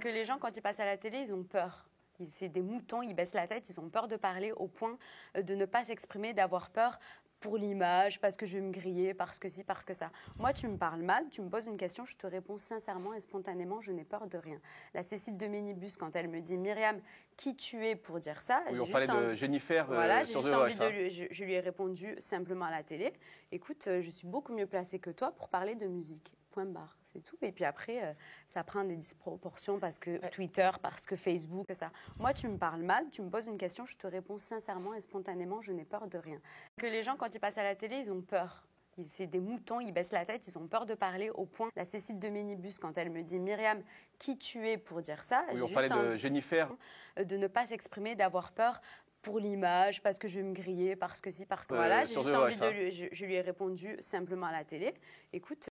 que les gens, quand ils passent à la télé, ils ont peur. C'est des moutons, ils baissent la tête, ils ont peur de parler au point euh, de ne pas s'exprimer, d'avoir peur pour l'image, parce que je vais me griller, parce que si, parce que ça. Moi, tu me parles mal, tu me poses une question, je te réponds sincèrement et spontanément, je n'ai peur de rien. La Cécile de Minibus, quand elle me dit Myriam, qui tu es pour dire ça oui, on parlait de Jennifer euh, voilà, sur juste envie de hein. lui... je lui ai répondu simplement à la télé Écoute, euh, je suis beaucoup mieux placée que toi pour parler de musique. Point barre, c'est tout. Et puis après, euh, ça prend des disproportions parce que Twitter, parce que Facebook, ça. Moi, tu me parles mal, tu me poses une question, je te réponds sincèrement et spontanément, je n'ai peur de rien. Que les gens, quand ils passent à la télé, ils ont peur. C'est des moutons, ils baissent la tête, ils ont peur de parler au point. La Cécile de Minibus, quand elle me dit Myriam, qui tu es pour dire ça oui, on parlait de Jennifer. Euh, de ne pas s'exprimer, d'avoir peur pour l'image, parce que je vais me griller, parce que si, parce que voilà. J'ai juste envie de hein. lui, je lui ai répondu simplement à la télé écoute,